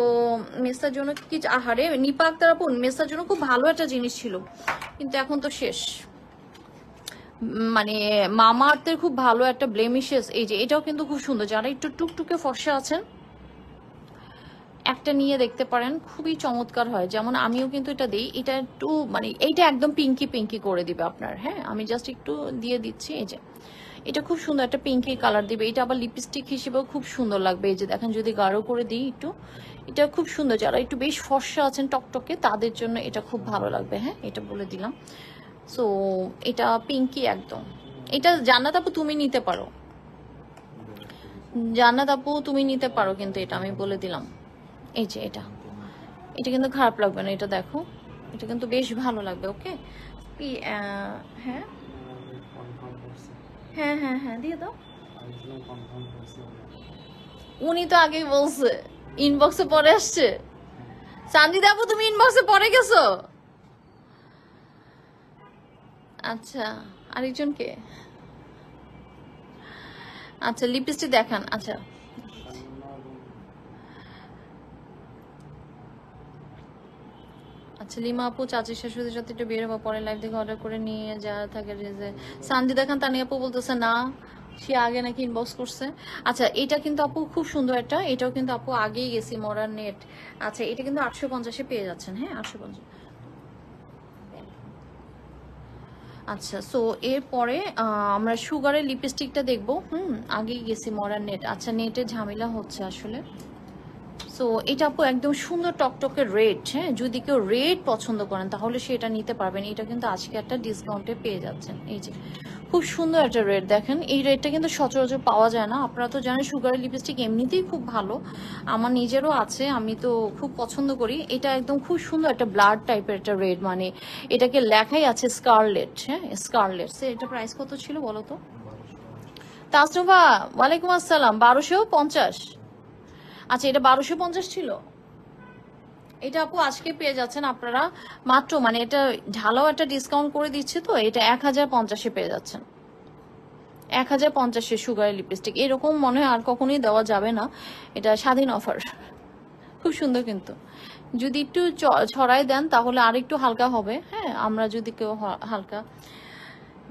মেসার জন্য কি আহারে নিপাক তার আপু মেসার জন্য খুব ভালো একটা জিনিস ছিল কিন্তু এখন তো শেষ মানে মামাআর্থের খুব ভালো একটা ব্লেমিশেস এই যে এটাও কিন্তু খুব সুন্দর যারা একটু টুকটুকে ফর্সা আছেন একটা নিয়ে দেখতে পারেন খুবই চমৎকার হয় যেমন আমিও কিন্তু এটা দিই এটা একটু মানে এইটা একদম পিঙ্কি পিঙ্কি করে দিবে আপনার হ্যাঁ আমি জাস্ট একটু দিয়ে দিচ্ছি এই যে এটা খুব সুন্দর একটা পিঙ্কি কালার দিবে এটা আবার লিপস্টিক হিসেবেও খুব সুন্দর লাগবে এই যে দেখেন যদি গাঢ় করে দিই একটু এটা খুব সুন্দর যারা একটু বেশ ফর্সা আছেন টকটকে তাদের জন্য এটা খুব ভালো লাগবে হ্যাঁ এটা বলে দিলাম সো এটা পিঙ্কি একদম এটা জান্নাত আপু তুমি নিতে পারো জান্নাত আপু তুমি নিতে পারো কিন্তু এটা আমি বলে দিলাম এই যে এটা এটা কিন্তু খারাপ লাগবে না এটা দেখো এটা কিন্তু বেশ ভালো লাগবে ওকে হ্যাঁ হ্যাঁ হ্যাঁ হ্যাঁ দিয়ে দাও উনি তো আগেই বলছে ইনবক্সে পরে আসছে চান্দিদাবু তুমি ইনবক্সে পরে গেছো আচ্ছা কে আচ্ছা লিপস্টিক দেখান আচ্ছা আচ্ছা লিমা আপু চাচির শাশুদের সাথে একটু বের হওয়া পরে লাইভ দেখে অর্ডার করে নিয়ে যাওয়া থাকে যে সানজিদা খান তানি আপু বলতেছে না সে আগে নাকি ইনবক্স করছে আচ্ছা এটা কিন্তু আপু খুব সুন্দর একটা এটাও কিন্তু আপু আগেই গেছি মরার নেট আচ্ছা এটা কিন্তু আটশো পঞ্চাশে পেয়ে যাচ্ছেন হ্যাঁ আটশো পঞ্চাশ আচ্ছা সো এরপরে আমরা সুগারের লিপস্টিকটা দেখবো হুম আগেই গেছি মরার নেট আচ্ছা নেটের ঝামেলা হচ্ছে আসলে সো এটা আপু একদম সুন্দর টকটকে রেড হ্যাঁ যদি কেউ রেড পছন্দ করেন তাহলে সেটা নিতে পারবেন এটা কিন্তু আজকে একটা ডিসকাউন্টে পেয়ে যাচ্ছেন এই যে খুব সুন্দর একটা রেড দেখেন এই রেডটা কিন্তু সচরাচর পাওয়া যায় না আপনারা তো জানেন সুগার লিপস্টিক এমনিতেই খুব ভালো আমার নিজেরও আছে আমি তো খুব পছন্দ করি এটা একদম খুব সুন্দর একটা ব্লাড টাইপের একটা রেড মানে এটাকে লেখাই আছে স্কারলেট হ্যাঁ স্কারলেট এটা প্রাইস কত ছিল বলো তো তাসনুভা ওয়ালাইকুম আসসালাম বারোশো পঞ্চাশ আচ্ছা এটা বারোশো পঞ্চাশ ছিল এটা আপু আজকে পেয়ে যাচ্ছেন আপনারা মাত্র মানে এটা ঢালাও একটা ডিসকাউন্ট করে দিচ্ছে তো এটা এক হাজার পঞ্চাশে পেয়ে যাচ্ছেন এক হাজার পঞ্চাশে সুগারের লিপস্টিক এরকম মনে হয় আর কখনোই দেওয়া যাবে না এটা স্বাধীন অফার খুব সুন্দর কিন্তু যদি একটু ছড়াই দেন তাহলে আর একটু হালকা হবে হ্যাঁ আমরা যদি কেউ হালকা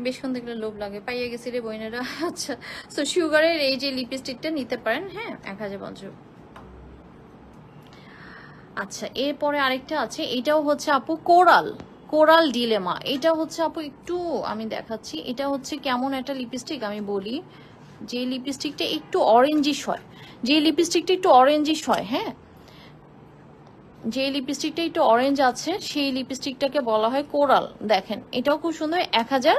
বেশ কোন দেখলে লোভ লাগে পাইয়ে গেছি রে বইনেরা আচ্ছা তো সুগারের এই যে লিপস্টিকটা নিতে পারেন হ্যাঁ এক হাজার পঞ্চাশ আচ্ছা এরপরে আরেকটা আছে এটাও হচ্ছে আপু কোরাল কোরাল ডিলেমা এটা হচ্ছে আপু একটু আমি দেখাচ্ছি এটা হচ্ছে কেমন একটা লিপস্টিক আমি বলি যে লিপস্টিকটা একটু অরেঞ্জিশ হয় যে লিপস্টিকটা একটু অরেঞ্জিস হয় হ্যাঁ যে লিপস্টিকটা একটু অরেঞ্জ আছে সেই লিপস্টিকটাকে বলা হয় কোরাল দেখেন এটাও খুব সুন্দর এক হাজার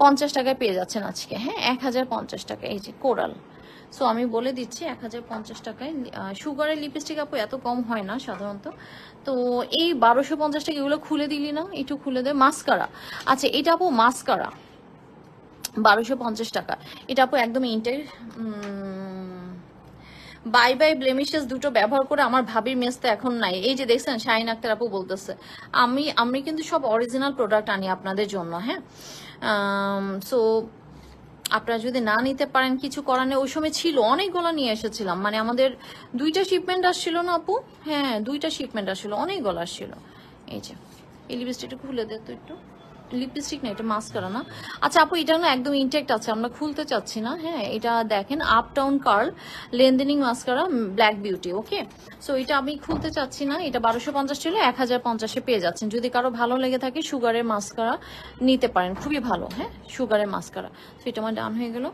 পঞ্চাশ টাকায় পেয়ে যাচ্ছেন আজকে হ্যাঁ এক হাজার পঞ্চাশ টাকা এই যে কোরাল সো আমি বলে দিচ্ছি এক টাকায় সুগারের লিপস্টিক আপু এত কম হয় না সাধারণত তো এই বারোশো পঞ্চাশ টাকা এগুলো খুলে দিলি না একটু খুলে দে মাস্কারা আচ্ছা এটা আপু মাস্কারা বারোশো পঞ্চাশ টাকা এটা আপু একদম ইন্টার বাই বাই ব্লেমিশেস দুটো ব্যবহার করে আমার ভাবির তো এখন নাই এই যে দেখছেন শাহিন আক্তার আপু বলতেছে আমি আমি কিন্তু সব অরিজিনাল প্রোডাক্ট আনি আপনাদের জন্য হ্যাঁ সো আপনারা যদি না নিতে পারেন কিছু করার নেই ওই সময় ছিল অনেকগুলো নিয়ে এসেছিলাম মানে আমাদের দুইটা শিপমেন্ট আসছিল না আপু হ্যাঁ দুইটা শিপমেন্ট আসছিল অনেকগুলো আসছিল এই যে এই লিপস্টিকটা খুলে দে তো একটু লিপস্টিক না এটা করা না আচ্ছা আপু এটা না একদম ইনটেক্ট আছে আমরা খুলতে চাচ্ছি না হ্যাঁ এটা দেখেন uptown curl lengthening mascara black beauty okay so এটা আমি খুলতে চাচ্ছি না এটা বারোশো পঞ্চাশ ছিল এক হাজার পঞ্চাশে পেয়ে যাচ্ছেন যদি কারো ভালো লেগে থাকে সুগারের করা নিতে পারেন খুবই ভালো হ্যাঁ সুগারের করা তো এটা আমার ডান হয়ে গেলো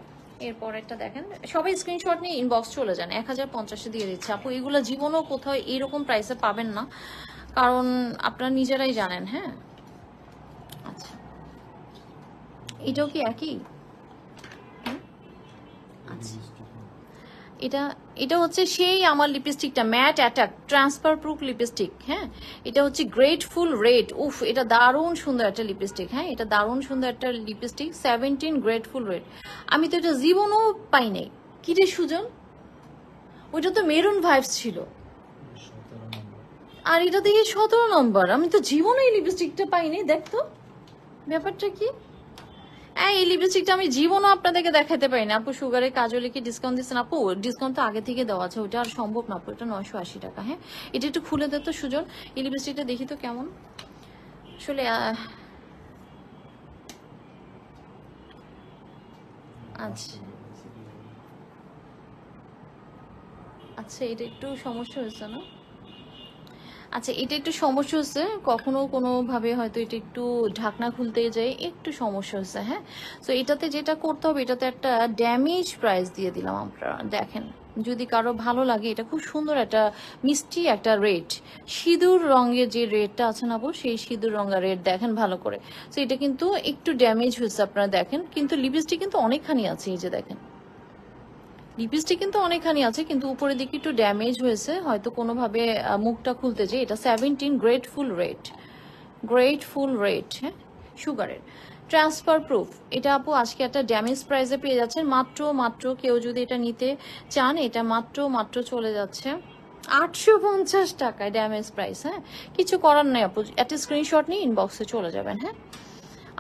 এরপর একটা দেখেন সবাই স্ক্রিনশট নিয়ে ইনবক্স চলে যান এক হাজার পঞ্চাশে দিয়ে দিচ্ছে আপু এগুলো জীবনেও কোথাও এরকম প্রাইসে পাবেন না কারণ আপনারা নিজেরাই জানেন হ্যাঁ এটাও কি একই আচ্ছা এটা এটা হচ্ছে সেই আমার লিপস্টিকটা matte attack transfer proof lipstick হ্যাঁ এটা হচ্ছে গ্রেটফুল রেড উফ এটা দারুণ সুন্দর একটা লিপস্টিক হ্যাঁ এটা দারুণ সুন্দর একটা লিপস্টিক সেভেন্টিন গ্রেটফুল রেড আমি তো এটা জীবনও পাই নাই কিরে সুজন ওইটা তো মেরুন ভাইবস ছিল আর এটা দেখি সতেরো নম্বর আমি তো জীবনে লিপস্টিকটা পাইনি দেখতো ব্যাপারটা কি হ্যাঁ, এই লিপস্টিকটা আমি জীবনও আপনাদেরকে দেখাতে পারি না আপু সুগারের কাজলে কি ডিসকাউন্ট দিচ্ছেন আপু ডিসকাউন্ট তো আগে থেকে দেওয়া আছে ওইটা আর সম্ভব না আপু এটা নয়শো আশি টাকা হ্যাঁ এটা একটু খুলে দে তো সুজন এই লিপস্টিকটা দেখি তো কেমন আসলে আচ্ছা আচ্ছা এটা একটু সমস্যা হয়েছে না আচ্ছা এটা একটু সমস্যা হচ্ছে কখনো কোনোভাবে হয়তো এটা একটু ঢাকনা খুলতে যায় একটু সমস্যা হচ্ছে হ্যাঁ তো এটাতে যেটা করতে হবে এটাতে একটা ড্যামেজ প্রাইস দিয়ে দিলাম আমরা দেখেন যদি কারো ভালো লাগে এটা খুব সুন্দর একটা মিষ্টি একটা রেড সিঁদুর রঙের যে রেডটা আছে না সেই সিঁদুর রঙের রেড দেখেন ভালো করে তো এটা কিন্তু একটু ড্যামেজ হয়েছে আপনারা দেখেন কিন্তু লিপস্টিক কিন্তু অনেকখানি আছে এই যে দেখেন লিপিস্টিক কিন্তু অনেকখানি আছে কিন্তু উপরের দিকে একটু ড্যামেজ হয়েছে হয়তো কোনোভাবে মুখটা খুলতে যে এটা seventeen grateful red grateful red হ্যাঁ সুগারের ট্রান্সফার প্রুফ এটা আপু আজকে একটা ড্যামেজ প্রাইসে পেয়ে যাচ্ছেন মাত্র মাত্র কেউ যদি এটা নিতে চান এটা মাত্র মাত্র চলে যাচ্ছে আটশো পঞ্চাশ টাকায় ড্যামেজ প্রাইস হ্যাঁ কিছু করার নেই আপু একটা স্ক্রিনশট নিয়ে ইনবক্সে চলে যাবেন হ্যাঁ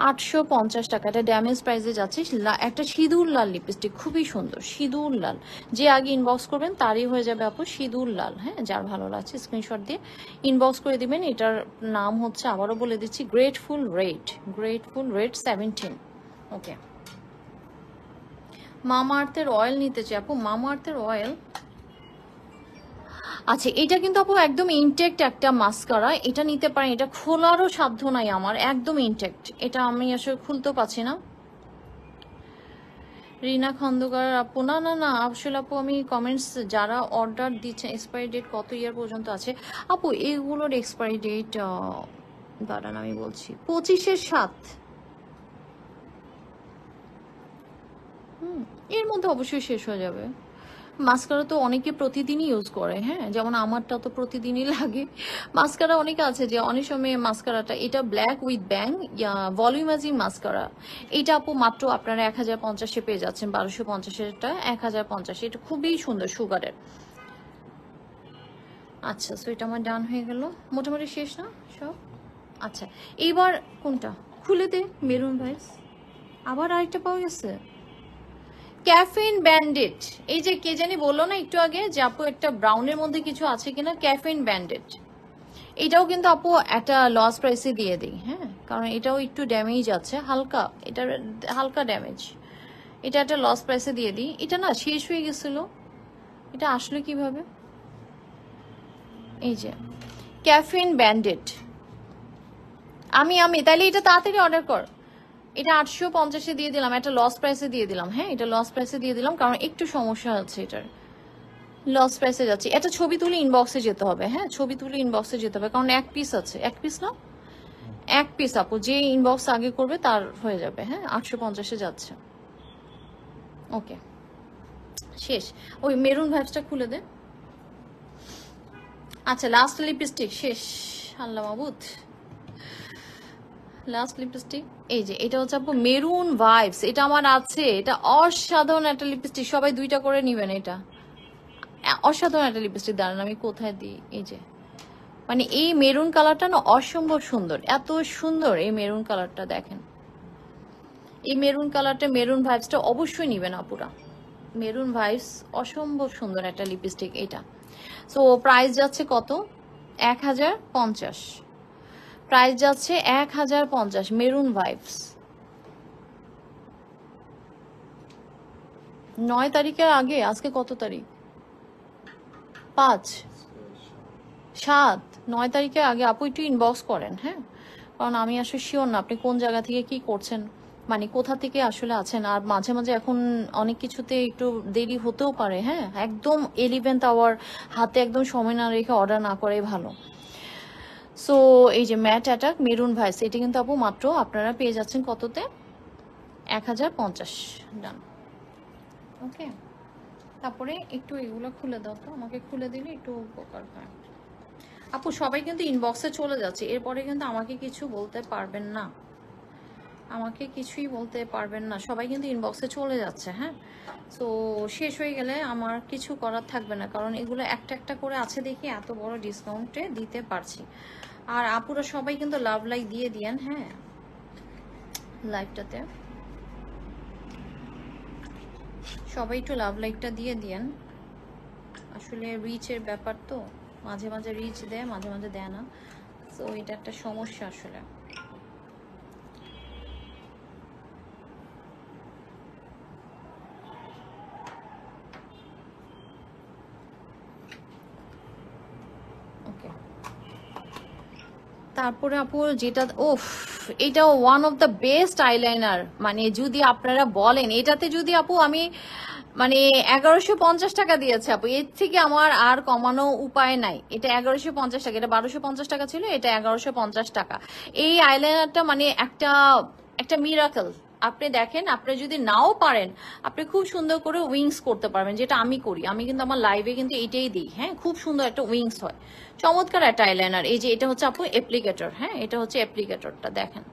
আটশো পঞ্চাশ টাকা এটা ড্যামেজ প্রাইসে যাচ্ছে একটা সিঁদুর লাল লিপস্টিক খুবই সুন্দর সিঁদুর লাল যে আগে ইনবক্স করবেন তারই হয়ে যাবে আপু সিঁদুর লাল হ্যাঁ যার ভালো লাগছে স্ক্রিনশট দিয়ে ইনবক্স করে দিবেন এটার নাম হচ্ছে আবারও বলে দিচ্ছি grateful red grateful red seventeen okay মামা আর্থের অয়েল নিতে চাই আপু মামা আর্থের অয়েল আচ্ছা এটা কিন্তু আপু একদম ইনটেক্ট একটা মাস্কারা এটা নিতে পারেন এটা খোলারও সাধ্য নাই আমার একদম ইনটেক্ট এটা আমি আসলে খুলতে পাচ্ছি না রিনা খন্দকার আপু না না না আসলে আপু আমি কমেন্টস যারা অর্ডার দিচ্ছে এক্সপায়ারি ডেট কত ইয়ার পর্যন্ত আছে আপু এগুলোর এক্সপায়ারি ডেট দাঁড়ান আমি বলছি পঁচিশের সাত হুম এর মধ্যে অবশ্যই শেষ হয়ে যাবে মাস্কারা তো অনেকে প্রতিদিনই ইউজ করে হ্যাঁ যেমন আমারটা তো প্রতিদিনই লাগে মাস্কারা অনেকে আছে যে অনেক সময় মাস্কারাটা এটা black with bang volumising mascara এটা আপু মাত্র আপনারা এক হাজার পঞ্চাশে পেয়ে যাচ্ছেন বারোশো পঞ্চাশেরটা এক হাজার পঞ্চাশে এটা খুবই সুন্দর সুগারের আচ্ছা সো এটা আমার ডান হয়ে গেল মোটামুটি শেষ না সব আচ্ছা এইবার কোনটা খুলে দে মেরুন ভাইস আবার আরেকটা পাওয়া গেছে ক্যাফেইন ব্যান্ডেড এই যে কে জানি বললো না একটু আগে যে আপু একটা ব্রাউনের মধ্যে কিছু আছে কিনা ক্যাফেইন ব্যান্ডেড এটাও কিন্তু আপু একটা লস প্রাইসে দিয়ে দিই হ্যাঁ কারণ এটাও একটু ড্যামেজ আছে হালকা এটা হালকা ড্যামেজ এটা একটা লস প্রাইসে দিয়ে দিই এটা না শেষ হয়ে গেছিল এটা আসলে কিভাবে এই যে ক্যাফিন ব্যান্ডেড আমি আমি তাহলে এটা তাড়াতাড়ি অর্ডার কর এটা আটশো পঞ্চাশে দিয়ে দিলাম এটা লস প্রাইসে দিয়ে দিলাম হ্যাঁ এটা লস প্রাইসে দিয়ে দিলাম কারণ একটু সমস্যা আছে এটার লস প্রাইসে যাচ্ছে এটা ছবি তুলে ইনবক্সে যেতে হবে হ্যাঁ ছবি তুলে ইনবক্সে যেতে হবে কারণ এক পিস আছে এক পিস না এক পিস আপু যে ইনবক্স আগে করবে তার হয়ে যাবে হ্যাঁ আটশো পঞ্চাশে যাচ্ছে ওকে শেষ ওই মেরুন ভাইবসটা খুলে দে আচ্ছা লাস্ট লিপস্টিক শেষ আল্লাহ মাবুদ লাস্ট লিপস্টিক এই যে এটা হচ্ছে আপু মেরুন ভাইবস এটা আমার আছে এটা অসাধারণ একটা লিপস্টিক সবাই দুইটা করে নিবেন এটা অসাধারণ একটা লিপস্টিক দাঁড়ান আমি কোথায় দিই এই যে মানে এই মেরুন কালারটা না অসম্ভব সুন্দর এত সুন্দর এই মেরুন কালারটা দেখেন এই মেরুন কালারটা মেরুন ভাইবসটা অবশ্যই নিবেন আপুরা মেরুন ভাইবস অসম্ভব সুন্দর একটা লিপস্টিক এটা সো প্রাইস যাচ্ছে কত এক হাজার পঞ্চাশ প্রাইস যাচ্ছে এক হাজার পঞ্চাশ মেরুন ভাইবস নয় তারিখের আগে আজকে কত তারিখ পাঁচ সাত নয় তারিখের আগে আপু একটু ইনবক্স করেন হ্যাঁ কারণ আমি আসলে শিওর না আপনি কোন জায়গা থেকে কি করছেন মানে কোথা থেকে আসলে আছেন আর মাঝে মাঝে এখন অনেক কিছুতে একটু দেরি হতেও পারে হ্যাঁ একদম এলিভেন্থ আওয়ার হাতে একদম সময় না রেখে অর্ডার না করাই ভালো সো এই যে ম্যাট অ্যাটাক মেরুন ভাইস এটি কিন্তু আপু মাত্র আপনারা পেয়ে যাচ্ছেন কততে এক হাজার পঞ্চাশ ডান ওকে তারপরে একটু এগুলো খুলে দাও তো আমাকে খুলে দিলে একটু উপকার হয় আপু সবাই কিন্তু ইনবক্সে চলে যাচ্ছে এরপরে কিন্তু আমাকে কিছু বলতে পারবেন না আমাকে কিছুই বলতে পারবেন না সবাই কিন্তু ইনবক্সে চলে যাচ্ছে হ্যাঁ সো শেষ হয়ে গেলে আমার কিছু করার থাকবে না কারণ এগুলো একটা একটা করে আছে দেখি এত বড় ডিসকাউন্টে দিতে পারছি আর আপুরা সবাই কিন্তু লাভ লাইক দিয়ে দিয়েন হ্যাঁ লাইভটাতে সবাই একটু লাভ লাইকটা দিয়ে দিয়েন আসলে রিচের ব্যাপার তো মাঝে মাঝে রিচ দেয় মাঝে মাঝে দেয় না তো এটা একটা সমস্যা আসলে তারপরে আপু যেটা ওফ এটা one of the best eyeliner মানে যদি আপনারা বলেন এটাতে যদি আপু আমি মানে এগারোশো পঞ্চাশ টাকা দিয়েছে আপু এর থেকে আমার আর কমানো উপায় নাই এটা এগারোশো পঞ্চাশ টাকা এটা বারোশো পঞ্চাশ টাকা ছিল এটা এগারোশো পঞ্চাশ টাকা এই আইলাইনারটা মানে একটা একটা মিরাকল আপনি দেখেন আপনি যদি নাও পারেন আপনি খুব সুন্দর করে উইংস করতে পারবেন যেটা আমি করি আমি কিন্তু আমার লাইভে কিন্তু এটাই দিই হ্যাঁ খুব সুন্দর একটা উইংস হয় চমৎকার একটা আইলাইনার এই যে এটা হচ্ছে আপু অ্যাপ্লিকেটর হ্যাঁ এটা হচ্ছে অ্যাপ্লিকেটরটা দেখেন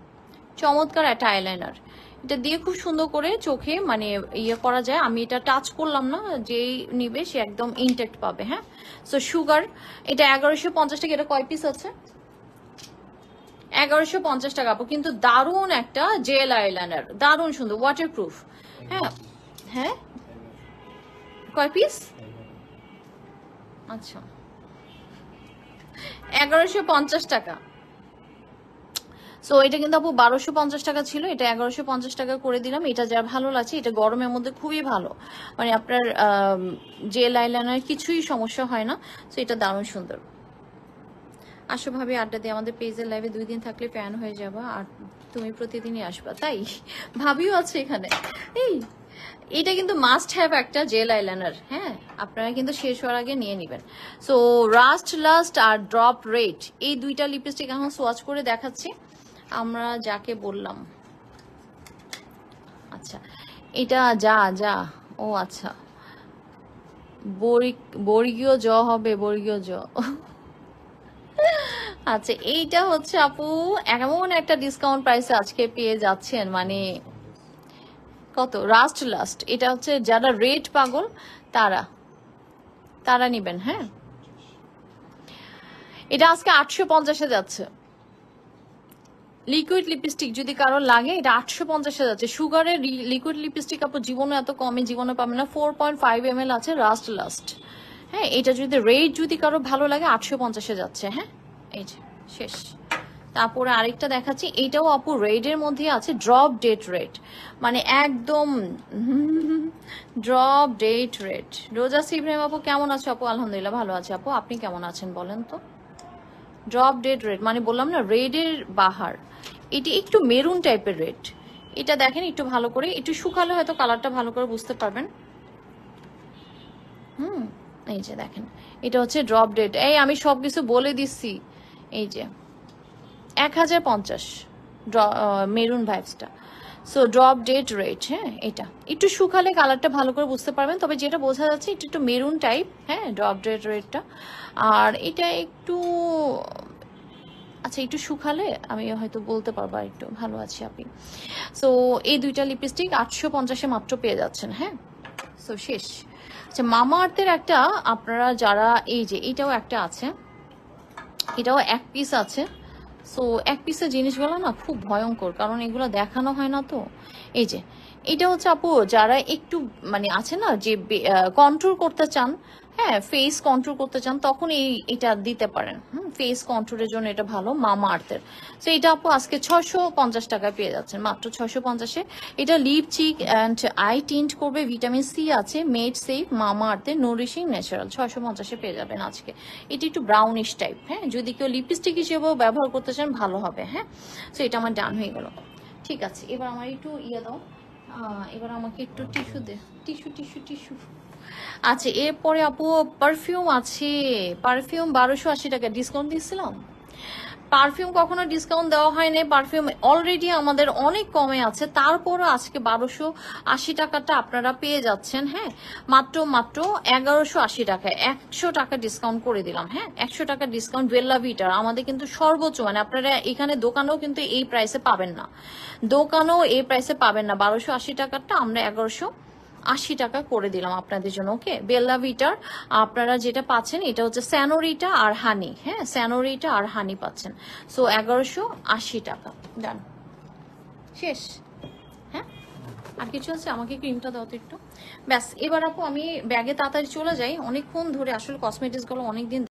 চমৎকার একটা আইলাইনার এটা দিয়ে খুব সুন্দর করে চোখে মানে ইয়ে করা যায় আমি এটা টাচ করলাম না যেই নিবে সে একদম ইনটেক্ট পাবে হ্যাঁ সো সুগার এটা এগারোশো পঞ্চাশ টাকা এটা কয় পিস আছে এগারোশো পঞ্চাশ টাকা আপু কিন্তু দারুণ একটা জেল আইলাইনার দারুণ সুন্দর ওয়াটার প্রুফ হ্যাঁ হ্যাঁ কয় পিস আচ্ছা এগারোশো পঞ্চাশ টাকা সো এটা কিন্তু আপু বারোশো পঞ্চাশ টাকা ছিল এটা এগারোশো পঞ্চাশ টাকা করে দিলাম এটা যা ভালো লাগছে এটা গরমের মধ্যে খুবই ভালো মানে আপনার জেল আইলাইনার কিছুই সমস্যা হয় না তো এটা দারুণ সুন্দর আসো ভাবি আড্ডা দিয়ে আমাদের পেজের লাইভে দুই দিন থাকলে ফ্যান হয়ে যাবা আর তুমি প্রতিদিনই আসবা তাই ভাবিও আছে এখানে এই এটা কিন্তু মাস্ট হ্যাভ একটা জেল আইলাইনার হ্যাঁ আপনারা কিন্তু শেষ হওয়ার আগে নিয়ে নেবেন সো রাস্ট লাস্ট আর ড্রপ রেট এই দুইটা লিপস্টিক এখন সোয়াচ করে দেখাচ্ছি আমরা যাকে বললাম আচ্ছা এটা যা যা ও আচ্ছা বর্গীয় জ হবে বর্গীয় জ আচ্ছা এইটা হচ্ছে আপু এমন একটা ডিসকাউন্ট প্রাইসে আজকে পেয়ে যাচ্ছেন মানে কত রাস্ট লাস্ট এটা হচ্ছে যারা রেট পাগল তারা তারা নিবেন হ্যাঁ এটা আজকে আটশো পঞ্চাশে যাচ্ছে লিকুইড লিপস্টিক যদি কারো লাগে এটা আটশো পঞ্চাশে যাচ্ছে সুগারের লিকুইড লিপস্টিক আপু জীবনে এত কমে জীবনে পাবে না ফোর পয়েন্ট ফাইভ এম আছে লাস্ট লাস্ট হ্যাঁ এটা যদি রেট যদি কারো ভালো লাগে আটশো পঞ্চাশে যাচ্ছে হ্যাঁ এই যে শেষ তারপরে আরেকটা দেখাচ্ছি এইটাও আপু রেডের মধ্যে আছে ড্রপ ডেট রেট মানে একদম ড্রপ ডেট রেট রোজা সিব্রাহিম আপু কেমন আছে আপু আলহামদুলিল্লাহ ভালো আছে আপু আপনি কেমন আছেন বলেন তো ড্রপ ডেট রেট মানে বললাম না রেডের বাহার এটি একটু মেরুন টাইপের রেড এটা দেখেন একটু ভালো করে একটু শুকালে হয়তো কালারটা ভালো করে বুঝতে পারবেন এই যে দেখেন এটা হচ্ছে ড্রপ ডেট এই আমি সব কিছু বলে দিচ্ছি এই যে এক হাজার পঞ্চাশ মেরুন ভাইবসটা সো ড্রপ ডেট রেট হ্যাঁ এটা একটু শুকালে কালারটা ভালো করে বুঝতে পারবেন তবে যেটা বোঝা যাচ্ছে এটা একটু মেরুন টাইপ হ্যাঁ ড্রপ ডেট রেটটা আর এটা একটু আচ্ছা একটু শুকালে আমি হয়তো বলতে পারবো আর একটু ভালো আছি আপনি সো এই দুইটা লিপস্টিক আটশো পঞ্চাশে মাত্র পেয়ে যাচ্ছেন হ্যাঁ সো শেষ আচ্ছা মামা আর্থের একটা আপনারা যারা এই যে এটাও একটা আছে এটাও এক পিস আছে সো এক পিসের জিনিসগুলো না খুব ভয়ঙ্কর কারণ এগুলো দেখানো হয় না তো এই যে এটা হচ্ছে আপু যারা একটু মানে আছে না যে কন্ট্রোল করতে চান হ্যাঁ ফেস কন্ট্রোল করতে চান তখন এই এটা দিতে পারেন হুম ফেস কন্ট্রোলের জন্য এটা ভালো মামা আর্থের তো এটা আপু আজকে ছশো পঞ্চাশ টাকা পেয়ে যাচ্ছেন মাত্র ছশো পঞ্চাশে এটা lip cheek and eye tint করবে ভিটামিন সি আছে মেড সেফ মামা আর্থের নোরিশিং ন্যাচারাল ছশো পঞ্চাশে পেয়ে যাবেন আজকে এটা একটু ব্রাউনিশ টাইপ হ্যাঁ যদি কেউ লিপস্টিক হিসেবেও ব্যবহার করতে চান ভালো হবে হ্যাঁ তো এটা আমার ডান হয়ে গেল ঠিক আছে এবার আমার একটু ইয়ে দাও এবার আমাকে একটু টিস্যু দে টিস্যু টিস্যু টিস্যু আচ্ছা এরপরে আপু পারফিউম আছে পারফিউম বারোশো আশি টাকা ডিসকাউন্ট দিয়েছিলাম পারফিউম কখনো ডিসকাউন্ট দেওয়া হয়নি পারফিউম অলরেডি আমাদের অনেক কমে আছে তারপরও আজকে বারোশো আশি টাকাটা আপনারা পেয়ে যাচ্ছেন হ্যাঁ মাত্র মাত্র এগারোশো আশি টাকা একশো টাকা ডিসকাউন্ট করে দিলাম হ্যাঁ একশো টাকা ডিসকাউন্ট বেল্লা ভিটার আমাদের কিন্তু সর্বোচ্চ মানে আপনারা এখানে দোকানেও কিন্তু এই প্রাইসে পাবেন না দোকানেও এই প্রাইসে পাবেন না বারোশো আশি টাকাটা আমরা এগারোশো আশি টাকা করে দিলাম আপনাদের জন্য ওকে বেল্লাভিটার আপনারা যেটা পাচ্ছেন এটা হচ্ছে স্যানোরিটা আর হানি হ্যাঁ স্যানোরিটা আর হানি পাচ্ছেন সো এগারোশো আশি টাকা ডান শেষ হ্যাঁ আর কিছু আছে আমাকে ক্রিমটা দাও তো একটু ব্যাস এবার আপু আমি ব্যাগে তাড়াতাড়ি চলে যাই অনেকক্ষণ ধরে আসলে কসমেটিক্সগুলো অনেকদিন